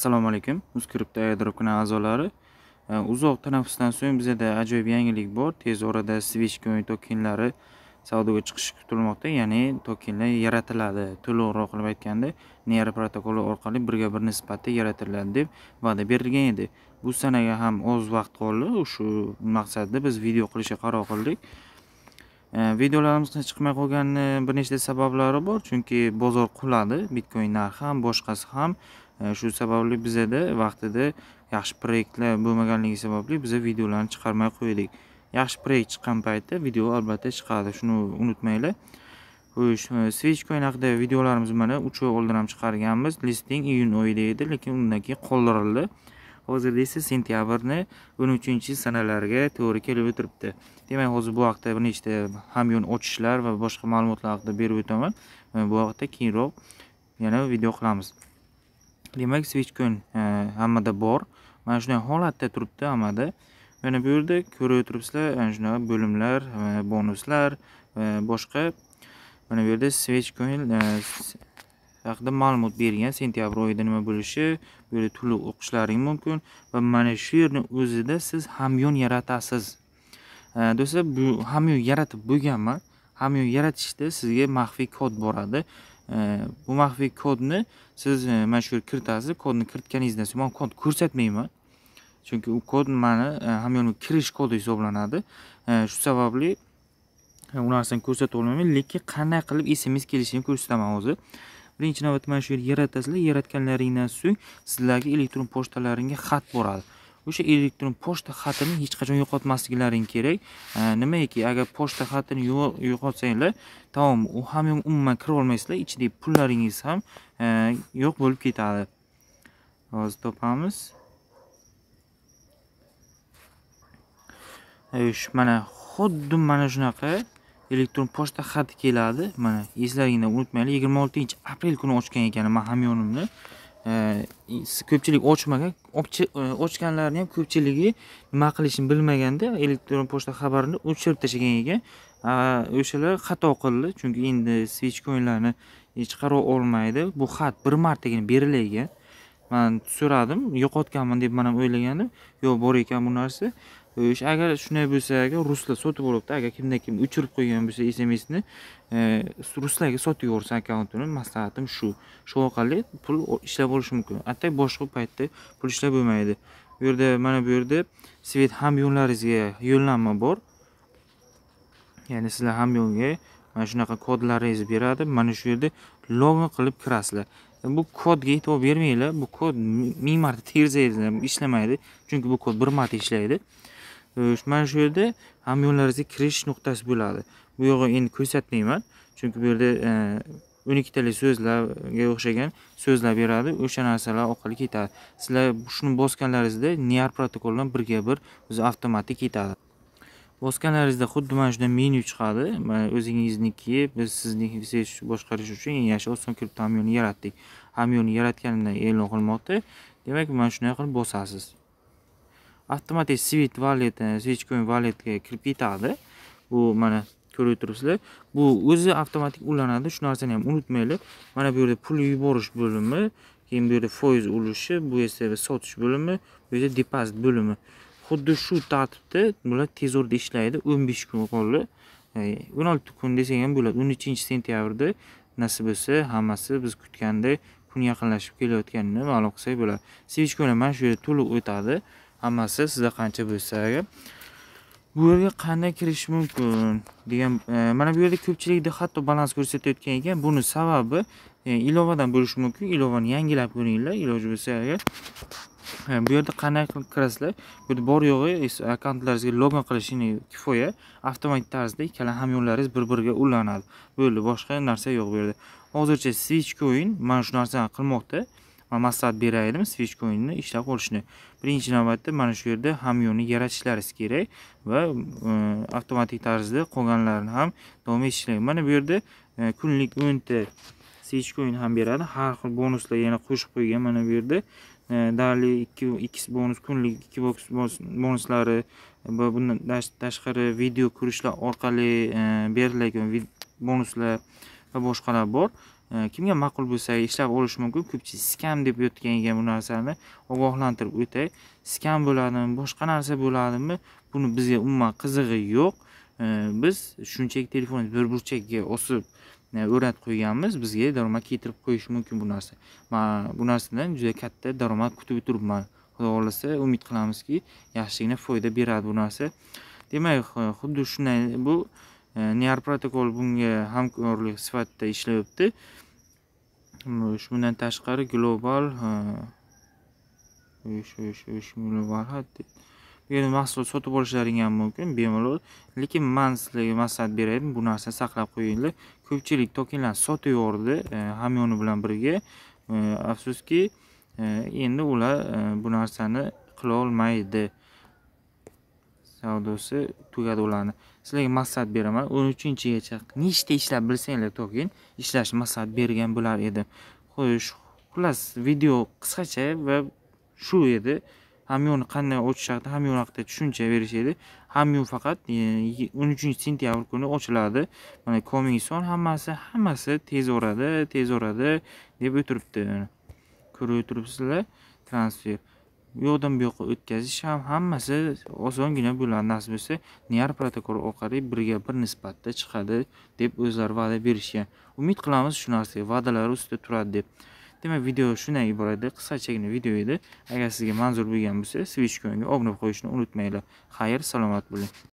assalomu alaykum muskript airdrop kanal a'zolari uzoq tanaffusdan so'ng bizada ajoyib yangilik bor tez orada switch coin tokenlari savdoga chiqishi kutilmoqda ya'ni tokenlar yaratiladi to'liqroq qilib aytganda near protokoli orqali birga bir nisbatda yaratiladi deb va'da berilgan edi bu sanaga ham oz vaqt qoldi shu maqsadda biz video qilishga qaror qildik videolarimiz chiqmay qolganini bir nechta sabablari bor chunki bozor quladi bitcoin narxi ham boshqasi ham shu sababli bizada vaqtida yaxshi proyektlar bo'lmaganligi sababli biza videolarni chiqarmay qo'ydik yaxshi proyekt chiqqan paytda video albatta chiqadi shuni unutmanglar xo'sh e, coin haqida videolarimiz mana uch oy oldin ham chiqarganmiz listing iyun oyida edi lekin undan keyin qoldirildi hozirda esa sentyabrni o'n uchinchi sanalariga to'g'ri kelib o'tiribdi demak hozir bu haqida bir nechta hamyon ochishlar va boshqa ma'lumotlar haqida berib o'taman e, bu haqida keyinroq yana video qilamiz demak svechkon e, hammada bor mana shunday holatda turibdi hammada mana bu yerda ko'rib turibsizlar mana e, shunaqa bo'limlar e, bonuslar boshqa mana bu yerda svechkon haqida ma'lumot bergan sentyabr oyida nima bo'lishi bu yerda turli o'qishlaring mumkin va mana shu yerni o'zida siz hamyon yaratasiz do'stlar bu hamyon yaratib bo'lganman hamyon yaratishda sizga maxfiy kod boradi bu maxfiy kodni siz e, mana shu yerga kiritasiz kodni kiritganingizdan so'ng man kod ko'rsatmayman chunki u kod mani e, hamyonimga kirish kodi hisoblanadi e, shu sababli u narsani ko'rsatib olmayman lekin qanday qilib sms kelishini ko'rsataman hozir birinchi navbatda mana shu yerni yaratasizlar yaratganlaringdan so'ng sizlarga elektron pochtalaringga xat boradi o'sha elektron pochta xatini hech qachon yo'qotmasliklaring kerak e, nimaiki agar pochta xatini yo'qotsanglar tamom u ham umuman kira olmaysizlar ichidagi pullaringiz ham e, yo'q bo'lib ketadi hozir topamiz mana xuddi mana shunaqa elektron pochta xati keladi mana eslaringdan unutmanglar yigirma oltinchi aprel kuni ochgan ekanman hamyonimni ko'pchilik ochmagan e, ochganlarni ham ko'pchiligi nima qilishini bilmaganda elektron pochta xabarini o'chirib tashlagan ekan o'shalar xato qildi chunki endi switchcoinlarni chiqara olmaydi bu xat bir martagina berilgan man so'radim yo'qotganman deb man ham o'ylagandim yo'q bor ekan bu narsa o'sha agar shunday bo'lsa agar ruslar sotib olibdi agar kimda kim o'chirib qo'ygan bo'lsa smsni e, ruslarga sotib yuborsin akkauntini maslahatim shu shu orqali pul ishlab olish mumkin attak boshqa paytda pul ishlab bo'lmaydi bu yerda mana bu yerda svet hamyonlaringizga yo'llanma bor ya'ni sizlar hamyonga mana shunaqa kodlaringizni beradi mana shu yerda login qilib kirasizlar bu kodga e'tibor bermanglar bu kod ming marta tersangizlar ishlamaydi chunki bu kod bir marta ishlaydi mana shu yerda hamyonlaringizga kirish nuqtasi bo'ladi bu yog'i endi ko'rsatmayman chunki bu yerda o'n e, ikkitalik so'zlarga o'xshagan so'zlar beradi o'sha narsalar orqali ketadi sizlar shuni bosganlaringizda niar e protokol bilan birga bir o'zi avtomatik ketadi bosganlaringizda xuddi mana shunday menyu chiqadi mana o'zingizniki biz sizni sezish boshqarish uchun eng yaxshi oson kripto hamyonni yaratdik hamyonni yaratganini e'lon qilmoqda demak mana shunday qilib bosasiz avtomatik sweet valet eh, switchcoin valetga kirib ketadi bu mana ko'rib turibsizlar bu o'zi avtomatik ulanadi shu narsani ham unutmanglar mana bu yerda pul yuborish bo'limi keyin bu yerda foiz ulushi bu esa sotish bo'limi bu yerda depozit bo'limi xuddi shu tartibda bular tez orada ishlaydi o'n besh kun qoldi eh, o'n olti kun desak ham bo'ladi o'n uchinchi sentyabrda nasib bo'lsa hammasi biz kutgandek kun yaqinlashib kelayotganini ma'lum qilsak bo'ladi svechkolar mana shu yerda to'liq o'tadi hammasi sizda qancha bo'lsa agar bu yerga qanday kirish mumkin degan e, mana bu yerda ko'pchilikda hatto balans ko'rsatayotgan ekan buni sababi e, ilovadan bo'lishi mumkin ilovani yangilab ko'ringlar iloji bo'lsa agar e, bu yerda qanday qilib kirasizlar bu yerda bor yo'g'i akkauntlaringizga login qilishingiz kifoya avtomatik tarzda ikkala hamyonlaringiz bir biriga ulanadi bo'ldi boshqa narsa yo'q bu yerda hozircha switch coin mana shu narsani qilmoqda va maslahat beraylik svechka coinni ishlab qolishni birinchi navbatda mana shu yerda hamyonni yaratishlaringiz kerak va e, avtomatik tarzda qolganlarini ham davom etishlar mana bu yerda e, kunlik o'nta svechka coin ham beradi har xil bonuslar yana qo'shib qo'ygan mana bu yerda e, darli ikki ikki bonus kunlik ikki boks bonuslari va bundan tashqari video ko'rishlar orqali beriladigan bonuslar va boshqalar bor e, kimga ma'qul bo'lsa ishlab olish mumkin ko'pchilik skam deb o'tgan bu narsani ogohlantirib o'tay skam bo'ladimi boshqa narsa bo'ladimi buni bizga umuman qizig'i yo'q e, biz shunchaki telefonni bir burchakka osib e, o'rnatib qo'yganmiz bizga daromad keltirib qo'yishi mumkin bu narsa man bu narsadan juda katta daromad kutib turibman xudo xohlasa umid qilamizki yaxshigina foyda beradi bu narsa demak xuddi shunday bu Э, near protokol bunga hamkorlik sifatida ishlayapti bundan tashqari global o'sh o'sh o'sh global bu yerda mahsulot sotib olishlaring ham mumkin bemalol lekin men sizlarga maslahat beraydim bu narsani saqlab qo'yinglar ko'pchilik tokenlarni sotib yubordi e, hamyoni bilan birga e, afsuski e, endi ular bu narsani qila olmaydi savdosi tugadi ularni sizlarga maqsad beraman o'n uchinchigacha nechta ishlab bilsanglar to'kin ishlashni maqsad bergan bo'lar edim xo'sh xullas video qisqacha va shu edi hamyonni qanday ochish haqida hamyon haqida tushuncha berish edi hamyon faqat e, o'n uchinchi sentyabr kuni ochiladi mana son hammasi hammasi tez orada tez orada deb o'tiribdi ko'rib o'tiribsizlar transfer bu yoqdan bu yoqqa o'tkazish ham hammasi osongina bo'ladi nasib bo'lsa niar protokoli orqali birga bir nisbatda chiqadi deb o'zlari va'da berishgan umid qilamiz shu narsa va'dalari ustida turadi deb demak video shundan iborat edi qisqachagina video edi agar sizga manzur bo'lgan bo'lsa svechkoga obuna qo'yishni unutmanglar xayr salomat bo'ling